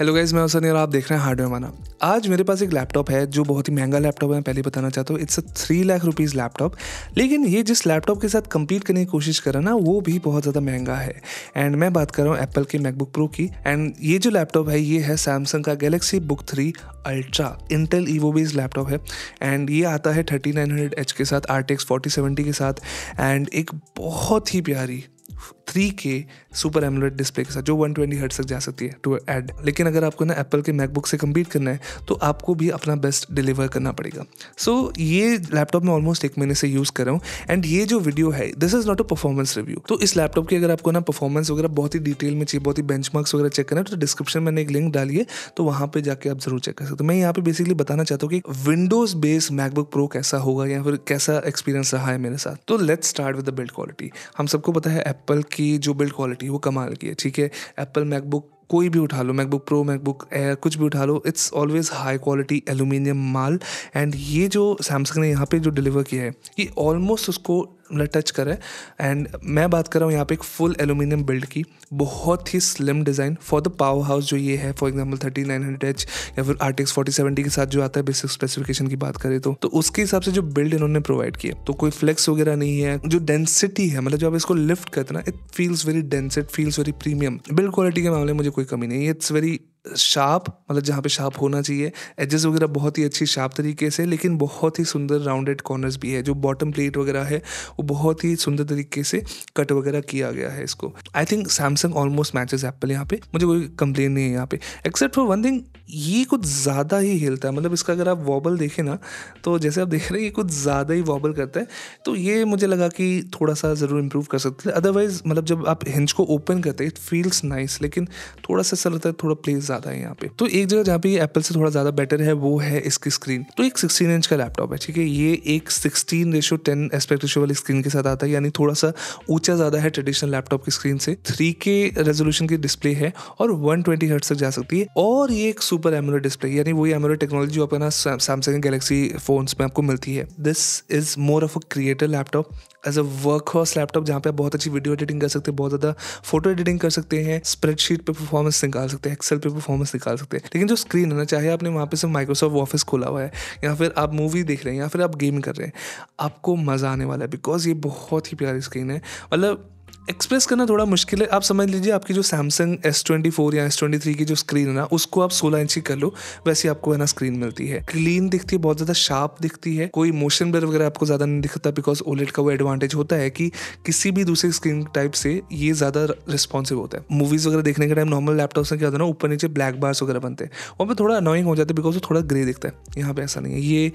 hello guys मैं उस और आप देख रहे हैं हार्डवेयर माना आज मेरे पास एक लैपटॉप है जो बहुत ही महंगा लैपटॉप है मैं पहले बताना चाहता हूँ it's a three lakh rupees laptop लेकिन ये जिस लैपटॉप के साथ कंपीट करने की कोशिश कर रहा ना वो भी बहुत ज़्यादा महंगा है एंड मैं बात कर रहा हूँ एप्पल के मैकबुक प्रो की एंड ये जो लैपटॉप है ये है सैमसंग का Galaxy Book three Ultra Intel Evo based laptop है एंड ये आता है थर्टी नाइन हंड्रेड एच के साथ R T X forty seventy के साथ एंड एक बहुत ही प्यारी थ्री के सुपर एमलेट डिस्प्ले के साथ जो वन ट्वेंटी हर्ट तक जा सकती है टू एड लेकिन अगर आपको ना एप्पल के मैकबुक से कम्पीट करना है तो आपको भी अपना बेस्ट डिलीवर करना पड़ेगा सो so, ये लैपटॉप में ऑलमोस्ट एक महीने से यूज़ कर रहा हूँ एंड ये जो वीडियो है this is not a performance review तो इस लैपटॉप की अगर आपको ना परफॉर्मेंस वगैरह बहुत ही डिटेल में चाहिए बहुत ही बेंच वगैरह चेक करना है तो डिस्क्रिप्शन मैंने एक लिंक डाली है तो वहाँ पर जाकर आप जरूर चेक कर सकते हो तो मैं यहाँ पे बेसिकली बताना चाहता हूँ कि विंडोज बेस्ड मैकबुक प्रो कैसा होगा या फिर कैसा एक्सपीरियंस रहा है मेरे साथ तो let's start with the build quality हम सबको पता है एप्पल उसकी जो बिल्ड क्वालिटी वो कमाल की है ठीक है एप्पल मैकबुक कोई भी उठा लो मैकबुक प्रो मैकबुक एयर कुछ भी उठा लो it's always high quality aluminium माल एंड ये जो सैमसंग ने यहाँ पे जो डिलीवर किया है ये ऑलमोस्ट उसको मतलब टच करा है एंड मैं बात कर रहा हूँ यहाँ पे एक फुल एलुमिनियम बिल्ड की बहुत ही slim design for the powerhouse जो ये है for example thirty nine hundred H या फिर आर्टिक्स फोर्टी सेवेंटी के साथ जो आता है बेसिक स्पेसिफिकेशन की बात करें तो तो उसके हिसाब से जो बिल्ड इन्होंने प्रोवाइड किया तो कोई फ्लेक्स वगैरह नहीं है जो डेंसिटी है मतलब जब आप इसको लिफ्ट करते ना it feels very dense it feels very premium build quality के मामले में मुझे कोई कमी नहीं है इट्स वेरी शार्प मतलब जहाँ पे शार्प होना चाहिए एजेस वगैरह बहुत ही अच्छी शार्प तरीके से लेकिन बहुत ही सुंदर राउंडेड कॉर्नर्स भी है जो बॉटम प्लेट वगैरह है वो बहुत ही सुंदर तरीके से कट वगैरह किया गया है इसको I think Samsung almost matches Apple यहाँ पे मुझे कोई कंप्लेन नहीं है यहाँ पे एक्सेप्ट फॉर वन थिंग ये कुछ ज़्यादा ही हिलता है मतलब इसका अगर आप वॉबल देखें ना तो जैसे आप देख रहे हैं ये कुछ ज़्यादा ही वॉबल करता है तो ये मुझे लगा कि थोड़ा सा ज़रूर इम्प्रूव कर सकते हैं अदरवाइज मतलब जब आप हिंज को ओपन करते इट फील्स नाइस लेकिन थोड़ा सा सर लगता है थोड़ा प्लेस ज़्यादा है यहाँ पे तो एक जगह जहाँ पे एप्पल से थोड़ा ज़्यादा बेटर है वो है इसकी स्क्रीन तो एक सिक्सटीन इंच का लैपटॉप है ठीक है ये एक sixteen ratio ten aspect ratio वाली स्क्रीन के साथ आता है यानी थोड़ा सा ऊंचा ज़्यादा है ट्रेडिशनल लैपटॉप की स्क्रीन से थ्री के रेजोल्यूशन की डिस्प्ले है और वन ट्वेंटी हर्ट तक जा सकती है और ये एक सुपर एमोलेड डिस्प्ले यानी वही एमोलेड टेक्नोलॉजी जो अपना सैमसंग गैलेक्सी फोन में आपको मिलती है this is more of a creator laptop as a workhorse laptop जहाँ पे आप बहुत अच्छी वीडियो एडिटिंग कर सकते हैं बहुत ज़्यादा फोटो एडिटिंग कर सकते हैं स्प्रेडशीट पे परफॉर्मेंस निकाल सकते हैं एक्सेल पे परफॉर्मेंस निकाल सकते हैं लेकिन जो स्क्रीन है ना चाहे आपने वहाँ पे सिर्फ माइक्रोसॉफ्ट ऑफिस खोला हुआ है या फिर आप मूवी देख रहे हैं या फिर आप गेम कर रहे हैं आपको मज़ा आने वाला है बिकॉज ये बहुत ही प्यारी स्क्रीन है मतलब एक्सप्रेस करना थोड़ा मुश्किल है आप समझ लीजिए आपकी जो सैमसंग एस ट्वेंटी फोर या एस ट्वेंटी थ्री की जो स्क्रीन है ना उसको आप सोलह इंची कर लो वैसे आपको है ना स्क्रीन मिलती है क्लीन दिखती है बहुत ज़्यादा शार्प दिखती है कोई मोशन ब्लर वगैरह आपको ज़्यादा नहीं दिखता बिकॉज ओलेट का वो एडवांटेज होता है कि किसी भी दूसरे स्क्रीन टाइप से ये ज़्यादा रिस्पॉन्सिव होता है मूवीज़ वगैरह देखने के टाइम नॉर्मल लैपटॉप में क्या होता है ना ऊपर नीचे ब्लैक बार्स वगैरह बनते हैं वहाँ पर थोड़ा अनोइंग हो जाता है बिकॉज वो थोड़ा ग्रे दिखता है यहाँ पे ऐसा नहीं है ये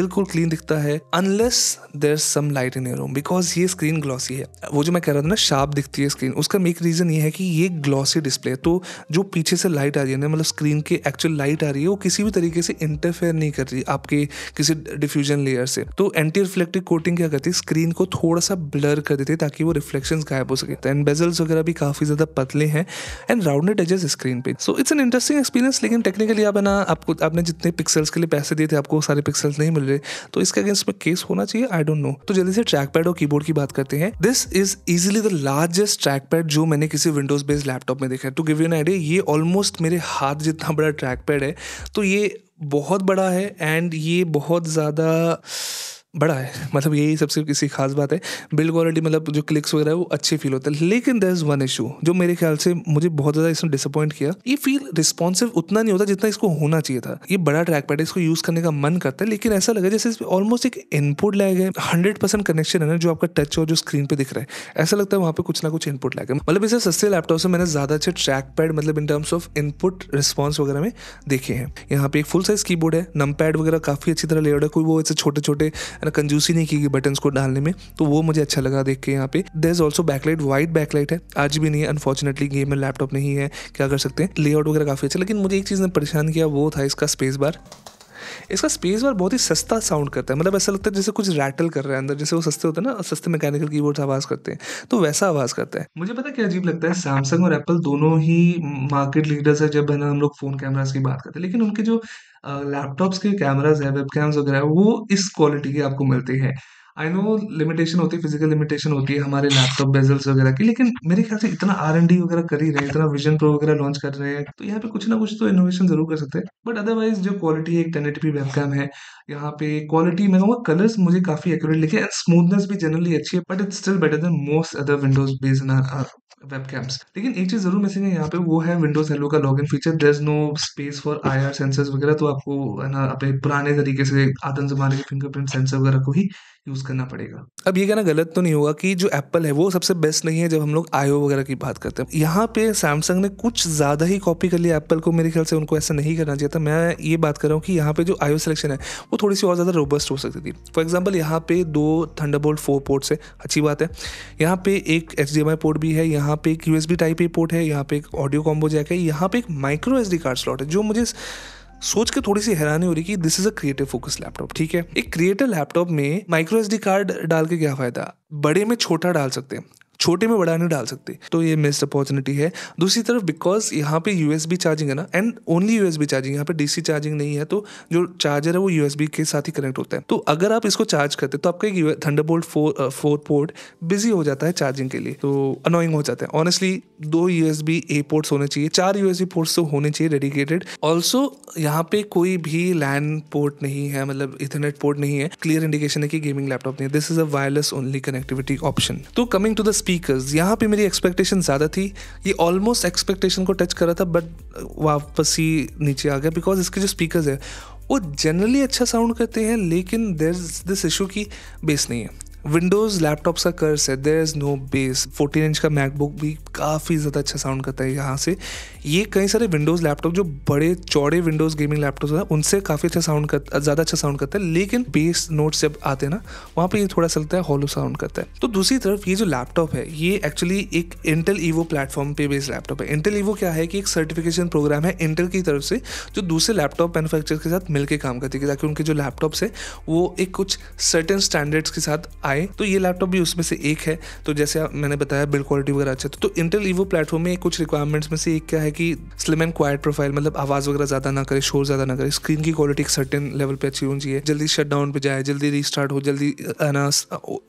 बिल्कुल क्लीन दिखता है unless there some light in your room because ये स्क्रीन ग्लॉसी है वो जो मैं कह रहा था ना शार्प दिखती है स्क्रीन उसका मेक रीज़न ये है कि ये ग्लॉसी डिस्प्ले है तो जो पीछे से लाइट आ रही है ना मतलब स्क्रीन के एक्चुअल लाइट आ रही है वो किसी भी तरीके से इंटरफेयर नहीं कर रही आपके किसी डिफ्यूजन लेयर से तो एंटी रिफ्लेक्टिव कोटिंग क्या करती है स्क्रीन को थोड़ा सा ब्लर कर देती है ताकि वो रिफ्लेक्शन गायब हो सके एंड तो बेजल्स वगैरह भी काफ़ी ज़्यादा पतले हैं एंड राउंडेड एजेस स्क्रीन पे so it's an interesting experience लेकिन टेक्निकली आप ना आपको आपने जितने पिक्सल्स के लिए पैसे दिए थे आपको सारे पिक्सल्स नहीं मिल रहे तो इसके अगेंस्ट में केस होना चाहिए आई डोंट नो तो जल्दी से ट्रैक पैड और कीबोर्ड की बात करते हैं this is easily the largest trackpad जो मैंने किसी विंडोज़ बेस्ड लैपटॉप में देखा है to give you an idea ये ऑलमोस्ट मेरे हाथ जितना बड़ा ट्रैक पैड है तो ये बहुत बड़ा है एंड ये बहुत ज़्यादा बड़ा है मतलब यही सबसे किसी खास बात है बिल्ड क्वालिटी मतलब जो क्लिक्स वगैरह है वो अच्छे फील होते हैं लेकिन दर इज वन इशू जो मेरे ख्याल से मुझे बहुत ज़्यादा इसमें डिसअपॉइंट किया ये फील रिस्पॉन्सिव उतना नहीं होता जितना इसको होना चाहिए था ये बड़ा ट्रैक पैड है इसको यूज़ करने का मन करता है लेकिन ऐसा लगा जैसे इसमें ऑलमोस्ट एक इनपुट लैग है हंड्रेड परसेंट कनेक्शन है ना जो आपका टच और जो स्क्रीन पर दिख रहा है ऐसा लगता है वहाँ पर कुछ ना कुछ इनपुट लैग है मतलब इसे सस्ते लैपटॉप से मैंने ज़्यादा अच्छे ट्रैक पैड मतलब in terms of input response वगैरह में देखे हैं यहाँ पे एक फुल साइज कीबोर्ड है नम पैड वगैरह काफ़ी अच्छी तरह लेआउट है कोई वो ऐसे छोटे छोटे ना कंजूसी नहीं की गई बटन को डालने में तो वो मुझे अच्छा लगा देख के यहाँ पे there is also backlight white backlight है आज भी नहीं है अनफॉर्चुनेटली गेम में लैपटॉप नहीं है क्या कर सकते हैं लेआउट वगैरह काफ़ी अच्छा लेकिन मुझे एक चीज़ ने परेशान किया वो था इसका स्पेस बार इसका स्पेस बार बहुत ही सस्ता साउंड करता है मतलब ऐसा लगता है जैसे कुछ रैटल कर रहा है अंदर जैसे वो सस्ते होते हैं ना सस्ते मैकेनिकल कीबोर्ड आवाज़ करते हैं तो वैसा आवाज़ करता है मुझे पता क्या अजीब लगता है सैमसंग और एप्पल दोनों ही मार्केट लीडर्स है जब है ना हम लोग फ़ोन कैमराज की बात करते हैं लेकिन उनके जो लैपटॉप्स के कैमराज है वेब कैम्स वगैरह वो इस क्वालिटी की आपको मिलती है आई नो लिमिटेशन होती है फिजिकल लिमिटेशन होती है हमारे लैपटॉप बेजल्स वगैरह की लेकिन मेरे ख्याल से इतना आर एन डी वगैरह कर ही रहे हैं इतना विजन प्रो वगैरह लॉन्च कर रहे हैं तो यहाँ पे कुछ ना कुछ तो इनोवेशन जरूर कर सकते हैं बट अदरवाइज जो क्वालिटी है एक टेन एटी वेबकैम है यहाँ पे क्वालिटी मैं कहूँगा कलर्स मुझे काफी एक्यूरेट लिखे एंड स्मूथनेस भी जनरली अच्छी है but it's still better than most other Windows based webcams लेकिन एक चीज़ जरूर मिसिंग है यहाँ पे वो है विंडोज हेलो का log in feature there is no space for I R sensor वगैरह तो आपको ना अपने पुराने तरीके से आदम जमाने के फिंगरप्रिंट सेंसर वगैरह को ही यूज करना पड़ेगा अब ये कहना गलत तो नहीं होगा कि जो एप्पल है वो सबसे बेस्ट नहीं है जब हम लोग आईओ वगैरह की बात करते हैं यहाँ पे सैमसंग ने कुछ ज्यादा ही कॉपी कर लिया एप्पल को मेरे ख्याल से उनको ऐसा नहीं करना चाहिए था मैं ये बात कर रहा हूँ कि यहाँ पे जो आईओ सिलेक्शन है वो थोड़ी सी और ज्यादा रोबस्ट हो सकती थी फॉर एग्जाम्पल यहाँ पे दो थंडरबोल्ट फोर पोर्ट्स है अच्छी बात है यहाँ पे एक एच पोर्ट भी है यहाँ पे एक यू टाइप ए पोर्ट है यहाँ पे एक ऑडियो कॉम्बो जैक है यहाँ पे एक माइक्रो एस कार्ड स्लॉट है जो मुझे सोच के थोड़ी सी हैरानी हो रही कि this is a creative focus laptop ठीक है एक क्रिएटिव लैपटॉप में माइक्रो एस कार्ड डाल के क्या फायदा बड़े में छोटा डाल सकते हैं छोटे में बड़ा नहीं डाल सकते तो ये मिस अपॉर्चुनिटी है दूसरी तरफ बिकॉज यहाँ पे यूएसबी चार्जिंग है ना एंड ओनली यू चार्जिंग यहाँ पे डीसी चार्जिंग नहीं है तो जो चार्जर है वो यू के साथ ही कनेक्ट होता है तो अगर आप इसको चार्ज करते तो आपका एक Thunderbolt four four port busy हो जाता है चार्जिंग के लिए तो अनोइंग हो जाता है ऑनेस्टली दो यूएसबी ए पोर्ट्स होने चाहिए चार यूएसबी पोर्ट्स तो होने चाहिए डेडिकेटेड ऑल्सो यहाँ पे कोई भी लैंड पोर्ट नहीं है मतलब इथरनेट पोर्ट नहीं है क्लियर इंडिकेशन है कि गेमिंग लैपटॉप नहीं है this is a wireless only connectivity option तो कमिंग टू द स्पीकर्स यहाँ पे मेरी एक्सपेक्टेशन ज़्यादा थी ये ऑलमोस्ट एक्सपेक्टेशन को टच कर रहा था बट वापस ही नीचे आ गया बिकॉज इसके जो स्पीकर्स हैं वो जनरली अच्छा साउंड करते हैं लेकिन देर इज दिस इशू की बेस नहीं है विंडोज़ लैपटॉप्स का कर्स है there is no bass fourteen inch का मैकबुक भी काफ़ी ज़्यादा अच्छा साउंड करता है यहाँ से ये कई सारे विंडोज़ लैपटॉप जो बड़े चौड़े विंडोज़ गेमिंग लैपटॉप हैं उनसे काफ़ी अच्छा साउंड कर ज़्यादा अच्छा साउंड करता है लेकिन बेस नोट्स जब आते हैं ना वहाँ पर ये थोड़ा सा लगता है हॉलो साउंड करता है तो दूसरी तरफ ये जो लैपटॉप है ये एक्चुअली एक इंटेल ईवो प्लेटफॉर्म पे बेस्ड लैपटॉप है इंटेल ईवो क्या है कि एक सर्टिफिकेशन प्रोग्राम है इंटेल की तरफ से जो दूसरे लैपटॉप मैनुफैक्चर के साथ मिलकर काम करती है ताकि उनके जो लैपटॉप्स है वो एक कुछ सर्टन स्टैंडर्ड्स के साथ आए तो ये लैपटॉप भी उसमें से एक है तो जैसे मैंने बताया बिल्ड क्वालिटी वगैरह अच्छा तो इंटेल ईवो प्लेटफॉर्म में कुछ रिक्वायरमेंट्स में से एक क्या है कि स्लिम एंड क्वाइट प्रोफाइल मतलब आवाज़ वगैरह ज़्यादा ना करे शोर ज़्यादा ना करे स्क्रीन की क्वालिटी एक सर्टेन लेवल पे अच्छी होनी चाहिए जल्दी शट डाउन पे जाए जल्दी रिस्टार्ट हो जल्दी ना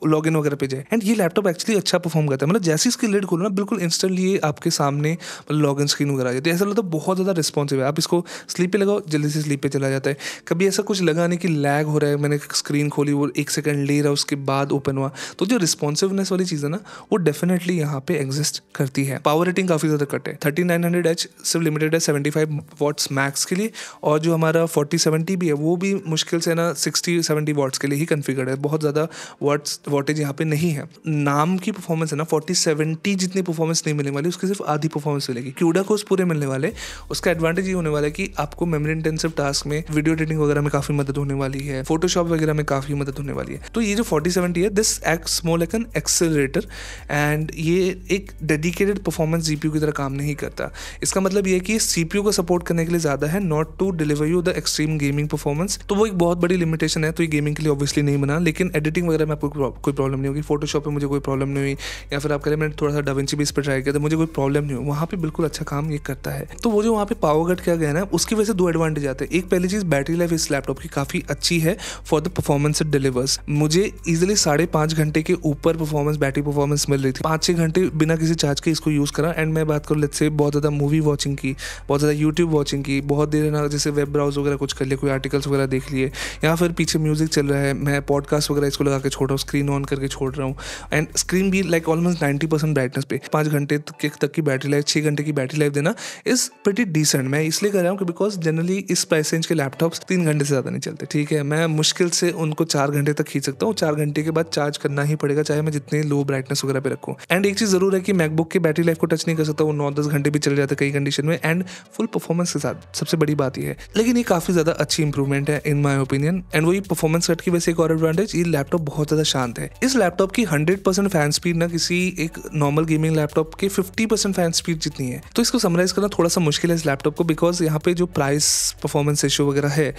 लॉग इन वगैरह पे जाए एंड ये लैपटॉप एक्चुअली अच्छा परफॉर्म करता है मतलब जैसे इसकी लिड खोलो ना बिल्कुल इंस्टेंटली आपके सामने लॉग इन स्क्रीन वगैरह आ जाती है ऐसा लगता है बहुत ज़्यादा रिस्पॉन्सिव है आप इसको स्लीप पे लगाओ जल्दी से स्लीप पे चला जाता है कभी ऐसा कुछ लगा नहीं कि लैग हो रहा है मैंने स्क्रीन खोली वो एक सेकेंड ले रहा उसके बाद ओपन हुआ तो जो रिस्पॉन्सिवनेस वाली चीज़ है ना वो डेफिनेटली यहाँ पे एग्जिस्ट कर करती है पावर रेटिंग काफ़ी ज़्यादा कट है थर्टी नाइन हंड्रेड एच सिर्फ लिमिटेड है सेवेंटी फाइव वॉट्स मैक्स के लिए और जो हमारा फोर्टी सेवेंटी भी है वो भी मुश्किल से ना सिक्सटी सेवेंटी वॉट्स के लिए ही कन्फिगर्ड है बहुत ज़्यादा वॉट्स वॉटेज यहाँ पे नहीं है नाम की परफॉर्मेंस है ना फोर्टी सेवेंटी जितनी परफॉर्मेंस नहीं मिलने वाली उसकी सिर्फ आधी परफॉर्मेंस मिलेगी क्यूडा कोर्स पूरे मिलने वाले उसका एडवांटेज ये होने वाला है कि आपको मेमोरी इंटेंसिव टास्क में वीडियो एडिटिंग वगैरह में काफ़ी मदद होने वाली है फोटोशॉप वगैरह में काफ़ी मदद होने वाली है तो ये जो फोर्टी सेवेंटी है this X more accelerator and ये एक डेडिकेट डेडिकेटेड परफॉर्मेंस जीपीयू की तरह काम नहीं करता इसका मतलब यह कि सीपीयू को सपोर्ट करने के लिए ज़्यादा है not to deliver you the extreme gaming performance तो वो एक बहुत बड़ी लिमिटेशन है तो ये गेमिंग के लिए ऑब्वियसली नहीं बना लेकिन एडिटिंग वगैरह में आपको कोई प्रॉब्लम नहीं होगी फोटोशॉप में मुझे कोई प्रॉब्लम नहीं हुई या फिर आप कह रहे मैंने थोड़ा सा भी इस पर ट्राई किया तो मुझे कोई प्रॉब्लम नहीं हुई वहाँ पर बिल्कुल अच्छा काम ये करता है तो वो जो वहाँ पे पावर कट किया गया ना उसकी वजह से दो एडवांटेज आते हैं एक पहली चीज़ बैटरी लाइफ इस लैपटॉप की काफ़ी अच्छी है for the performance it delivers मुझे इजिली साढ़े पाँच घंटे के ऊपर परफॉर्मेंस बैटरी परफॉर्मेंस मिल रही थी पाँच छह घंटे बिना किसी चार्ज के इसको यूज़ करा एंड मैं बात करूँ लेट्स से बहुत ज़्यादा मूवी वॉचिंग की बहुत ज़्यादा यूट्यूब वॉचिंग की बहुत देर ना जैसे वेब ब्राउज वगैरह कुछ कर लिया कोई आर्टिकल्स वगैरह देख लिए या फिर पीछे म्यूज़िक चल रहा है मैं पॉडकास्ट वगैरह इसको लगा के छोड़ रहा हूँ स्क्रीन ऑन करके छोड़ रहा हूँ एंड स्क्रीन भी like almost ninety percent brightness पे पाँच घंटे तक की बैटरी लाइफ छः घंटे की बैटरी लाइफ देना इज़ प्रटी डिसेंट मैं इसलिए कर रहा हूँ बिकॉज जनरली इस प्राइस रेंज के लैपटॉप्स तीन घंटे से ज़्यादा नहीं चलते ठीक है मैं मुश्किल से उनको चार घंटे तक खींच सकता हूँ चार घंटे के बाद चार्ज करना ही पड़ेगा चाहे मैं जितने लो ब्राइटनेस वगैरह पे रखूँ एंड एक चीज़ ज़रूर है कि मैकबुक आपकी बैटरी लाइफ को टच नहीं कर सकता वो नौ दस घंटे भी चल जाते कई कंडीशन में एंड फुल परफॉर्मेंस के साथ सबसे बड़ी बात यह है लेकिन ये काफ़ी ज़्यादा अच्छी इंप्रूवमेंट है इन माई ओपिनियन एंड वही परफॉर्मेंस कट की वैसे एक और एडवांटेज ये लैपटॉप बहुत ज़्यादा शांत है इस लैपटॉप की हंड्रेड परसेंट फैन स्पीड ना किसी एक नॉर्मल गेमिंग लैपटॉप के फिफ्टी परसेंट फैन स्पीड जितनी है तो इसको समराइज करना थोड़ा सा मुश्किल है इस लैपटॉप को बिकॉज यहाँ पे जो प्राइस परफॉर्मेंस इशू वगैरह है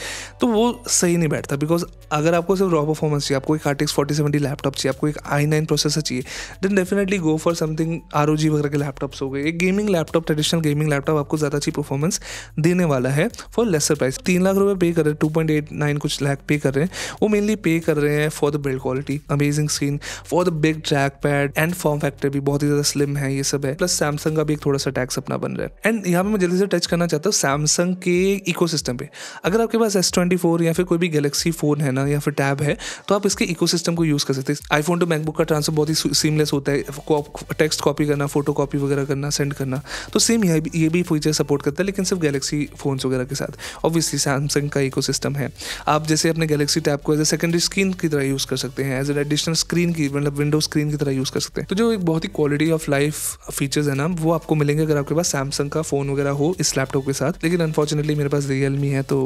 तो वो सही नहीं बैठता बिकॉज अगर आपको सिर्फ रॉ परफॉर्मेंस चाहिए आपको एक आर्टिक्स फोर्टी सेवेंटी लैपटॉप चाहिए आपको एक आई नाइन प्रोसेसर चाहिए then definitely go for something R O G G वगैरह के लैपटॉप्स हो गए एक gaming laptop traditional gaming laptop आपको ज़्यादा अच्छी परफॉर्मेंस देने वाला है फॉर लेसर प्राइस तीन लाख रुपये पे कर रहे हैं टू पॉइंट एट नाइन कुछ लैख पे कर रहे हैं वो मेनली पे कर रहे हैं for the build quality amazing screen for the big trackpad and form factor भी बहुत ही ज़्यादा स्लिम है ये सब है प्लस सैमसंग का भी एक थोड़ा सा टैक्स अपना बन रहा है एंड यहाँ पर मैं जल्दी से टच करना चाहता हूँ सैमसंग के इको पे अगर आपके पास एस ट्वेंटी फोर या फिर कोई भी गैलेक्सी फोन है ना या फिर टैब है तो आप इसके इको को यूज़ कर सकते हैं आईफोन टू मैकबुक का ट्रांसफर बहुत ही सीमलेस होता है टेक्स्ट कॉपी करना फोटो कॉपी वगैरह करना सेंड करना तो सेम यह ये भी फीचर सपोर्ट करता है लेकिन सिर्फ गैलेक्सी फ़ोन्स वगैरह के साथ ऑब्वियसली सैमसंग का इको है आप जैसे अपने गैलेक्सी टैब को एज ए सेकेंडरी स्क्रीन की तरह यूज़ कर सकते हैं एज एन एडिशनल स्क्रीन की मतलब विंडो स्क्रीन की तरह यूज़ कर सकते हैं तो जो एक बहुत ही क्वालिटी ऑफ लाइफ फीचर्स है ना वो आपको मिलेंगे अगर आपके पास सैमसंग का फ़ोन वगैरह हो इस लैपटॉप के साथ लेकिन अनफॉर्चुनेटली मेरे पास रियलमी है तो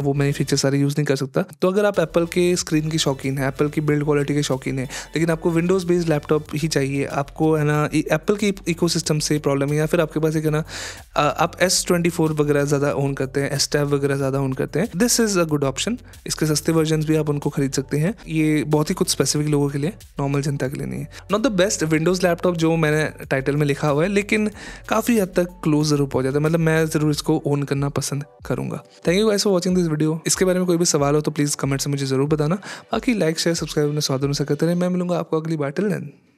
वो ये फीचर सारे यूज़ नहीं कर सकता तो अगर आप एप्पल के स्क्रीन की शौकीन है एप्पल की बिल्ड क्वालिटी के शौकीन है लेकिन आपको विंडोज़ बेस्ड लैपटॉप ही चाहिए आपको है ना एप्पल की इको से प्रॉब्लम है या फिर आपके पास एक है ना आप एस ट्वेंटी फोर वगैरह ज़्यादा ओन करते हैं एस टैब वगैरह ज़्यादा ओन करते हैं this is a good option इसके सस्ते वर्जन भी आप उनको खरीद सकते हैं ये बहुत ही कुछ स्पेसिफिक लोगों के लिए नॉर्मल जनता के लिए नहीं है not the best Windows laptop जो मैंने टाइटल में लिखा हुआ है लेकिन काफ़ी हद तक क्लोज ज़रूर पहुँच जाता है मतलब मैं ज़रूर इसको ओन करना पसंद करूँगा thank you guys for watching this this video इसके बारे में कोई भी सवाल हो तो प्लीज़ कमेंट से मुझे ज़रूर बताना बाकी लाइक शेयर सब्सक्राइब अपने स्वाद से करते रहे मैं मिलूंगा आपको अगली बार टिल